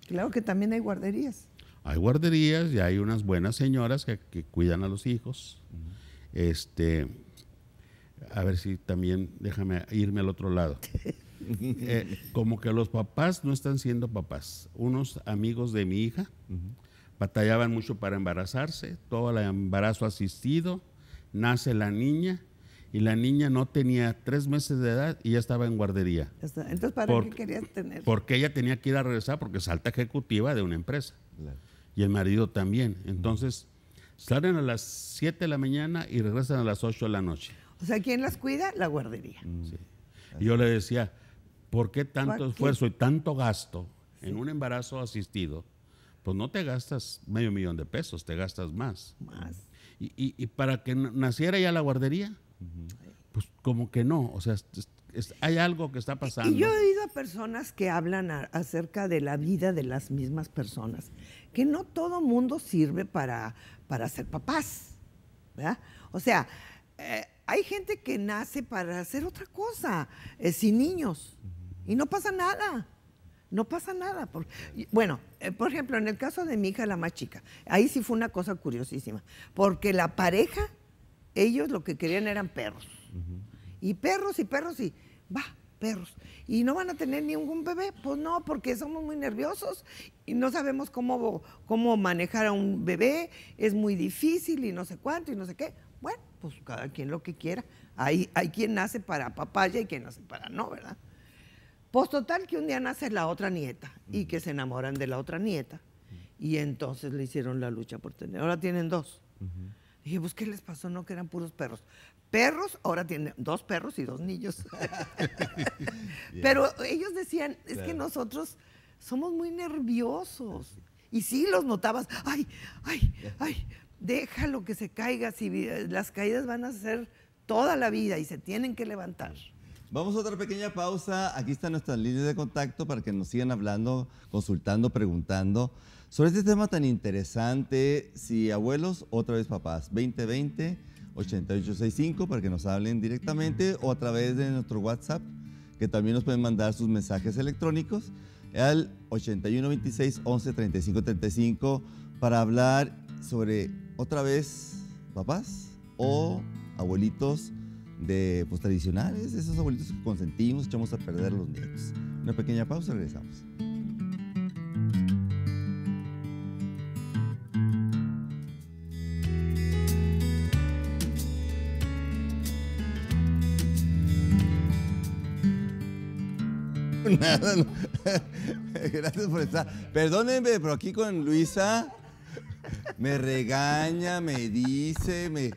Claro que también hay guarderías. Hay guarderías y hay unas buenas señoras que, cuidan a los hijos. Este, a ver si también déjame irme al otro lado. Eh, como que los papás no están siendo papás. Unos amigos de mi hija batallaban mucho para embarazarse, todo el embarazo asistido, nace la niña y la niña no tenía tres meses de edad y ya estaba en guardería. Entonces, ¿para qué querías tener? Porque ella tenía que ir a regresar porque es alta ejecutiva de una empresa. Y el marido también. Entonces, salen a las 7 de la mañana y regresan a las 8 de la noche. O sea, ¿quién las cuida? La guardería. Mm. Yo le decía, ¿Por qué tanto esfuerzo y tanto gasto en un embarazo asistido? Pues no te gastas medio millón de pesos, te gastas más. Más. Y, para que naciera ya la guardería, pues como que no, o sea, hay algo que está pasando. Y yo he oído a personas que hablan acerca de la vida de las mismas personas, que no todo mundo sirve para, para ser papás, ¿verdad? O sea, eh, hay gente que nace para hacer otra cosa, eh, sin niños. Y no pasa nada. No pasa nada. bueno, eh, por ejemplo, en el caso de mi hija, la más chica, ahí sí fue una cosa curiosísima, porque la pareja, ellos lo que querían eran perros. Y perros y perros y, va, perros. Y no van a tener ningún bebé, pues no, porque somos muy nerviosos y no sabemos cómo, cómo manejar a un bebé, es muy difícil y no sé cuánto y no sé qué. Bueno, pues cada quien lo que quiera. hay quien nace para papaya y quien nace para no, ¿verdad? Pues total que un día nace la otra nieta y que se enamoran de la otra nieta. Y entonces le hicieron la lucha por tener. Ahora tienen dos. Dije, pues, ¿qué les pasó? No, que eran puros perros. Perros, ahora tienen dos perros y dos niños. Pero ellos decían, es que nosotros somos muy nerviosos. Y sí los notabas, ay, ay, ay, déjalo que se caiga, si eh, las caídas van a ser toda la vida y se tienen que levantar. Vamos a otra pequeña pausa. Aquí están nuestras líneas de contacto para que nos sigan hablando, consultando, preguntando sobre este tema tan interesante. Si abuelos, otra vez papás, 2020 8865 para que nos hablen directamente o a través de nuestro WhatsApp, que también nos pueden mandar sus mensajes electrónicos al 8126 11 para hablar sobre otra vez papás o abuelitos de pues, tradicionales, esos abuelitos que consentimos, echamos a perder los nietos. Una pequeña pausa, regresamos. Nada, Gracias por estar. Perdónenme, pero aquí con Luisa me regaña, me dice, me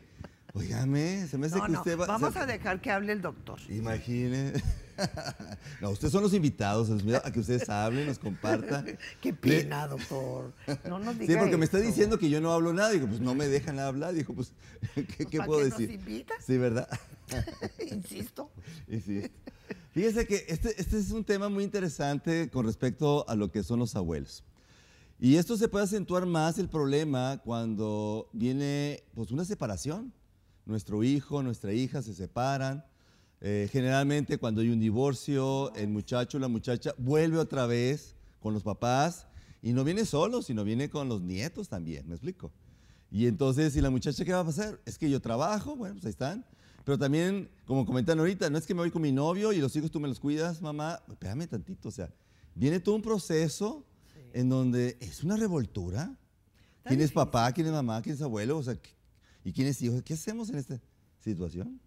Oígame, se me hace que usted va. Vamos a dejar que hable el doctor. Imagine. no, ustedes son los invitados, a que ustedes hablen, nos compartan. Qué pena, doctor. No nos diga Sí, porque me está diciendo que yo no hablo nada. Digo, pues no me dejan hablar. Dijo, pues, ¿qué, puedo decir? decir? Nos Sí, ¿verdad? Insisto. Fíjese que este, este es un tema muy interesante con respecto a lo que son los abuelos. Y esto se puede acentuar más el problema cuando viene pues, una separación nuestro hijo, nuestra hija se separan. Eh, generalmente cuando hay un divorcio, el muchacho o la muchacha vuelve otra vez con los papás y no viene solo, sino viene con los nietos también, ¿me explico? Y entonces, ¿y la muchacha qué va a pasar? Es que yo trabajo, bueno, pues ahí están. Pero también, como comentan ahorita, no es que me voy con mi novio y los hijos tú me los cuidas, mamá. Espérame tantito, o sea, viene todo un proceso en donde es una revoltura. ¿Quién es papá? ¿Quién es mamá? ¿Quién es abuelo? O sea, ¿Y quiénes hijos? qué hacemos en esta situación?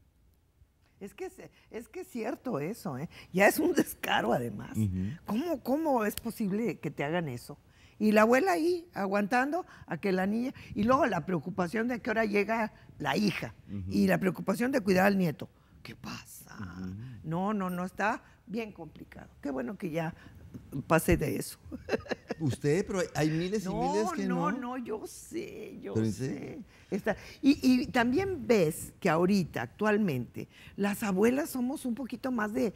Es que es, que cierto eso, ¿eh? ya es un descaro además. ¿Cómo, ¿Cómo es posible que te hagan eso? Y la abuela ahí, aguantando a que la niña. Y luego la preocupación de que ahora llega la hija. Y la preocupación de cuidar al nieto. ¿Qué pasa? No, no, no, está bien complicado. Qué bueno que ya pasé de eso. Usted, pero hay miles y miles que no. No, no, yo sé, yo sé. y, también ves que ahorita, actualmente, las abuelas somos un poquito más de,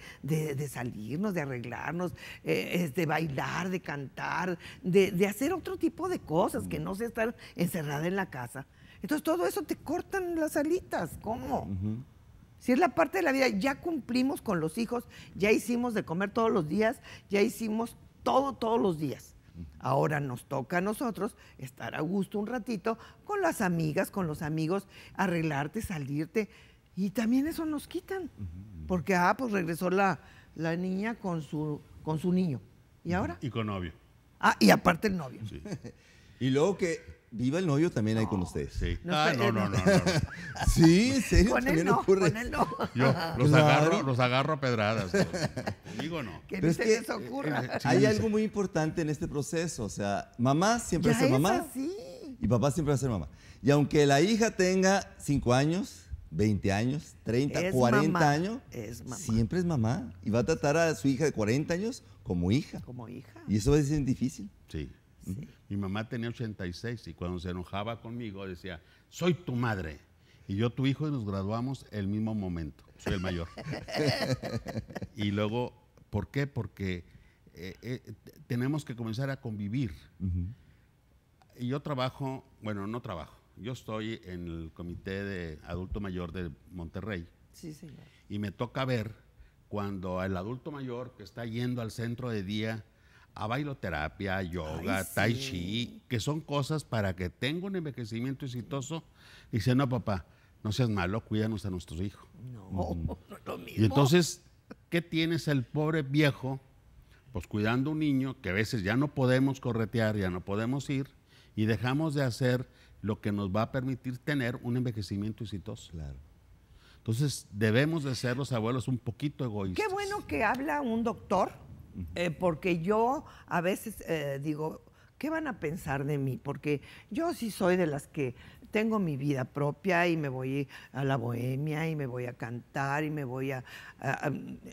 salirnos, de arreglarnos, eh, de bailar, de cantar, de, hacer otro tipo de cosas, que mm. no sea estar encerrada en la casa. Entonces todo eso te cortan las alitas, ¿cómo? Si es la parte de la vida, ya cumplimos con los hijos, ya hicimos de comer todos los días, ya hicimos todo todos los días. Ahora nos toca a nosotros estar a gusto un ratito con las amigas, con los amigos, arreglarte, salirte. Y también eso nos quitan. Porque, ah, pues regresó la, niña con su, con su niño. ¿Y ahora? Y con novio. Ah, y aparte el novio. Sí. y luego que Viva el novio también ahí con ustedes. Sí. ah, no, no, no, Sí, sí, en serio, con él no, ocurre. Yo los, agarro, los agarro a pedradas. Digo no. Que no se les ocurra. Eh, eh, hay algo muy importante en este proceso. O sea, mamá siempre va a ser mamá. Y papá siempre va a ser mamá. Y aunque la hija tenga 5 años, 20 años, 30, 40 años, siempre es mamá. Y va a tratar a su hija de 40 años como hija. Como hija. Y eso va a ser difícil. Sí. Mi mamá tenía 86 y cuando se enojaba conmigo decía, soy tu madre. Y yo, tu hijo, y nos graduamos el mismo momento. Soy el mayor. y luego, ¿por qué? Porque eh, eh, tenemos que comenzar a convivir. Y yo trabajo, bueno, no trabajo. Yo estoy en el comité de adulto mayor de Monterrey. Sí, señor. Y me toca ver cuando el adulto mayor que está yendo al centro de día a bailoterapia, yoga, tai chi, que son cosas para que tenga un envejecimiento exitoso. diciendo, no, papá, no seas malo, cuídanos a nuestros hijos. No, lo mismo. Y entonces, ¿qué tienes el pobre viejo? Pues cuidando a un niño que a veces ya no podemos corretear, ya no podemos ir y dejamos de hacer lo que nos va a permitir tener un envejecimiento exitoso. Claro. Entonces, debemos de ser los abuelos un poquito egoístas. Qué bueno que habla un doctor eh, porque yo a veces eh, digo, ¿qué van a pensar de mí? Porque yo sí soy de las que tengo mi vida propia y me voy a la bohemia y me voy a cantar y me voy a,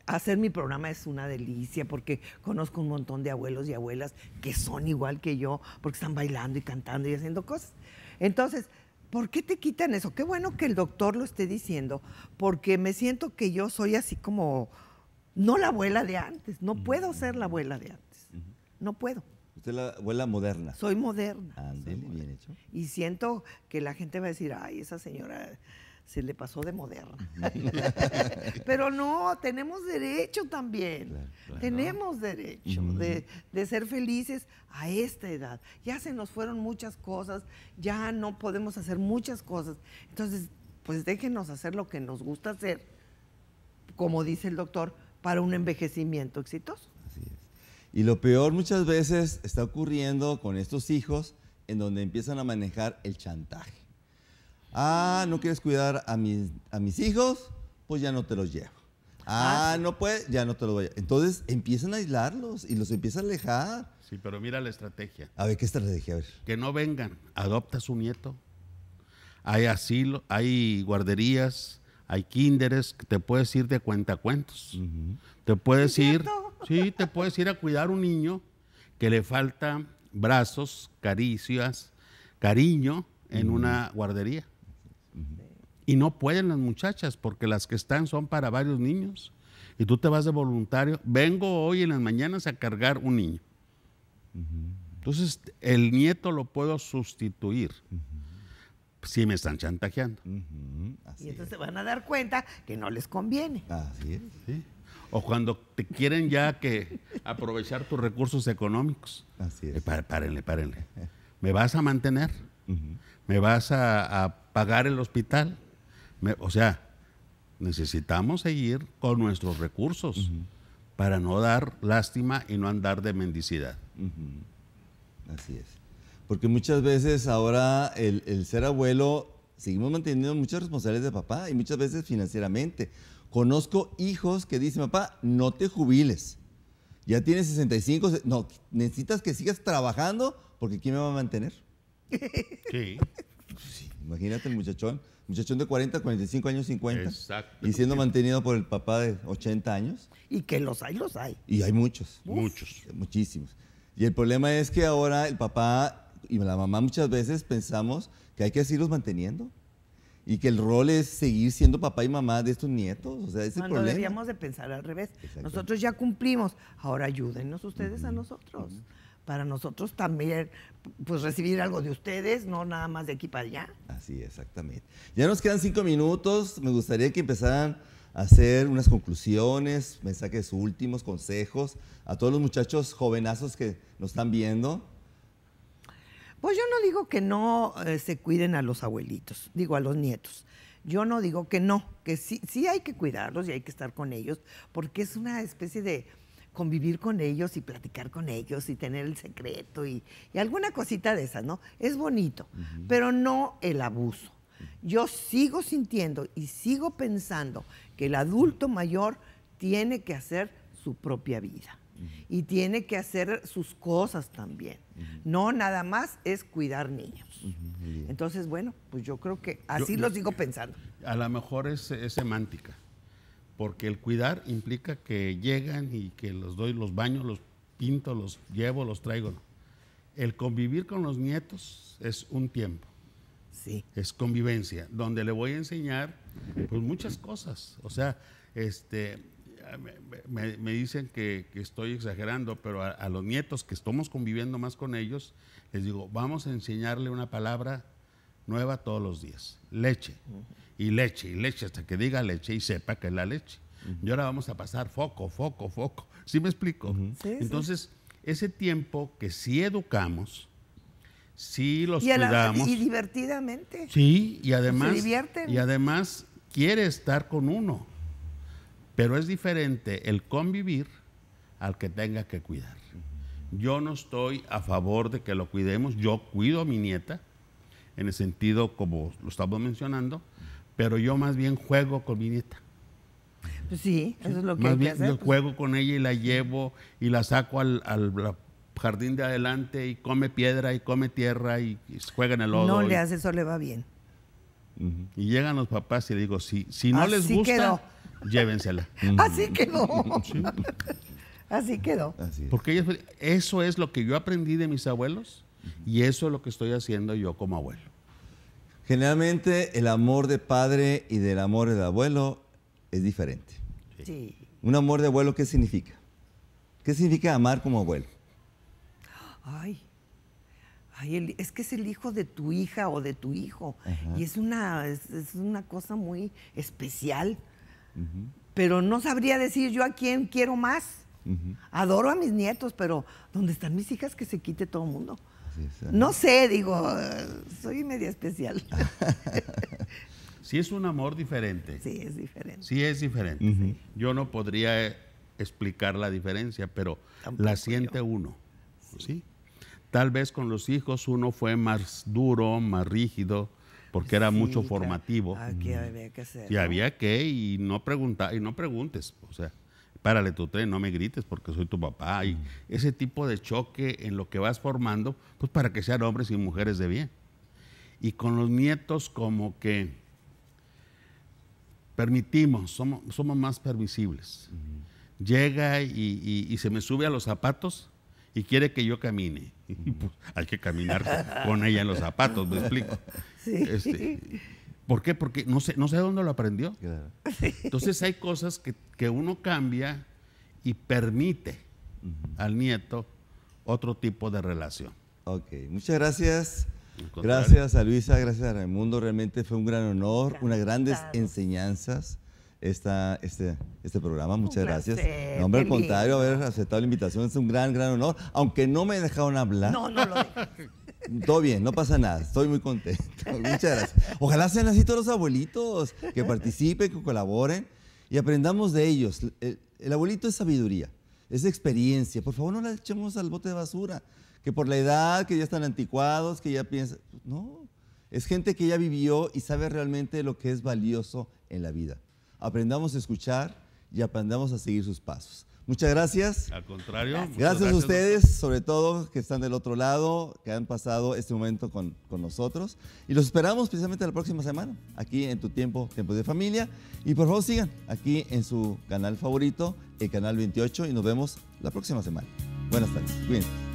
hacer mi programa es una delicia porque conozco un montón de abuelos y abuelas que son igual que yo porque están bailando y cantando y haciendo cosas. Entonces, ¿por qué te quitan eso? Qué bueno que el doctor lo esté diciendo porque me siento que yo soy así como no la abuela de antes, no puedo ser la abuela de antes, no puedo. Usted es la abuela moderna. Soy moderna. bien hecho. Y siento que la gente va a decir, ay, esa señora se le pasó de moderna. Pero no, tenemos derecho también. Tenemos derecho de, de, ser felices a esta edad. Ya se nos fueron muchas cosas, ya no podemos hacer muchas cosas. Entonces, pues déjenos hacer lo que nos gusta hacer, como dice el doctor, para un envejecimiento exitoso. Así es. Y lo peor muchas veces está ocurriendo con estos hijos en donde empiezan a manejar el chantaje. Ah, no quieres cuidar a mis, a mis hijos, pues ya no te los llevo. Ah, ah. no puedes? ya no te los voy Entonces empiezan a aislarlos y los empiezan a alejar. Sí, pero mira la estrategia. A ver, ¿qué estrategia? A ver. Que no vengan, adopta a su nieto. Hay asilo, hay guarderías, hay kinderes, te puedes ir de cuentacuentos. cuentos Te puedes ir, sí, te puedes ir a cuidar un niño que le falta brazos, caricias, cariño en una guardería. Y no pueden las muchachas porque las que están son para varios niños. Y tú te vas de voluntario, vengo hoy en las mañanas a cargar un niño. Entonces el nieto lo puedo sustituir sí me están chantajeando. y entonces se van a dar cuenta que no les conviene. Así es. O cuando te quieren ya que aprovechar tus recursos económicos. Así es. Eh, párenle, párenle. ¿Me vas a mantener? ¿Me vas a, pagar el hospital? o sea, necesitamos seguir con nuestros recursos para no dar lástima y no andar de mendicidad. Así es. Porque muchas veces ahora el, ser abuelo, seguimos manteniendo muchas responsabilidades de papá y muchas veces financieramente. Conozco hijos que dicen, papá, no te jubiles. Ya tienes 65, no, necesitas que sigas trabajando porque ¿quién me va a mantener? Sí. imagínate el muchachón, muchachón de 40, 45 años, 50. Exacto. Y siendo mantenido por el papá de 80 años. Y que los hay, los hay. Y hay muchos. muchos. Muchísimos. Y el problema es que ahora el papá y la mamá muchas veces pensamos que hay que seguirlos manteniendo y que el rol es seguir siendo papá y mamá de estos nietos. O sea, ese deberíamos de pensar al revés. Nosotros ya cumplimos, ahora ayúdenos ustedes a nosotros. Para nosotros también, pues recibir algo de ustedes, no nada más de aquí para allá. Así, exactamente. Ya nos quedan cinco minutos. Me gustaría que empezaran a hacer unas conclusiones, mensajes últimos, consejos a todos los muchachos jovenazos que nos están viendo pues yo no digo que no eh, se cuiden a los abuelitos, digo a los nietos. Yo no digo que no, que sí, sí hay que cuidarlos y hay que estar con ellos, porque es una especie de convivir con ellos y platicar con ellos y tener el secreto y, alguna cosita de esas, ¿no? Es bonito, pero no el abuso. Yo sigo sintiendo y sigo pensando que el adulto mayor tiene que hacer su propia vida y tiene que hacer sus cosas también. No nada más es cuidar niños. Entonces, bueno, pues yo creo que así lo sigo pensando. A lo mejor es, semántica, porque el cuidar implica que llegan y que los doy los baños, los pinto, los llevo, los traigo. El convivir con los nietos es un tiempo. Sí. Es convivencia, donde le voy a enseñar pues muchas cosas. O sea, este, me, dicen que, estoy exagerando, pero a, los nietos que estamos conviviendo más con ellos, les digo, vamos a enseñarle una palabra nueva todos los días, leche, y leche, y leche, hasta que diga leche y sepa que es la leche. Y ahora vamos a pasar foco, foco, foco. ¿Sí me explico? Entonces, ese tiempo que si educamos, si los cuidamos. y divertidamente. Sí, y además. Y además quiere estar con uno. Pero es diferente el convivir al que tenga que cuidar. Yo no estoy a favor de que lo cuidemos, yo cuido a mi nieta, en el sentido como lo estamos mencionando, pero yo más bien juego con mi nieta. Pues sí, eso es lo que más hay bien Yo pues. juego con ella y la llevo y la saco al, jardín de adelante y come piedra y come tierra y, juega en el lodo. No le hace, eso le va bien. Y llegan los papás y le digo, si, si no les gusta, llévensela. Así quedó. Así quedó. Porque eso es lo que yo aprendí de mis abuelos y eso es lo que estoy haciendo yo como abuelo. Generalmente el amor de padre y del amor de abuelo es diferente. Sí. Un amor de abuelo, ¿qué significa? ¿Qué significa amar como abuelo? Ay, es que es el hijo de tu hija o de tu hijo. Y es una, es una cosa muy especial pero no sabría decir yo a quién quiero más. Adoro a mis nietos, pero ¿dónde están mis hijas que se quite todo el mundo? no sé, digo, soy media especial. sí es un amor diferente. Sí, es diferente. Sí es diferente. Yo no podría explicar la diferencia, pero la siente uno. ¿sí? Tal vez con los hijos uno fue más duro, más rígido, porque era mucho formativo. Ah, y había que, y no, preguntar y no preguntes, o sea, párale tu tren, no me grites porque soy tu papá. Y mm. ese tipo de choque en lo que vas formando, pues para que sean hombres y mujeres de bien. Y con los nietos como que permitimos, somos, somos más permisibles. Llega y, se me sube a los zapatos y quiere que yo camine. Pues, hay que caminar con ella en los zapatos, me explico. Este, ¿Por qué? Porque no sé, no sé dónde lo aprendió. Entonces hay cosas que, uno cambia y permite al nieto otro tipo de relación. Ok, muchas gracias. Gracias a Luisa, gracias a Raimundo. Realmente fue un gran honor, unas grandes enseñanzas. Esta, este, este programa. Muchas gracias. hombre, al contrario, haber aceptado la invitación es un gran, gran honor, aunque no me dejaron hablar. No, no lo todo bien, no pasa nada, estoy muy contento. Muchas gracias. Ojalá sean así todos los abuelitos, que participen, que colaboren y aprendamos de ellos. El, abuelito es sabiduría, es experiencia. Por favor, no la echemos al bote de basura, que por la edad, que ya están anticuados, que ya piensan. No, es gente que ya vivió y sabe realmente lo que es valioso en la vida. Aprendamos a escuchar y aprendamos a seguir sus pasos. Muchas gracias. Al contrario. Gracias, a ustedes, sobre todo que están del otro lado, que han pasado este momento con, nosotros. Y los esperamos precisamente la próxima semana, aquí en Tu Tiempo, Tiempo de Familia. Y por favor sigan aquí en su canal favorito, el canal 28, y nos vemos la próxima semana. Buenas tardes. Bien.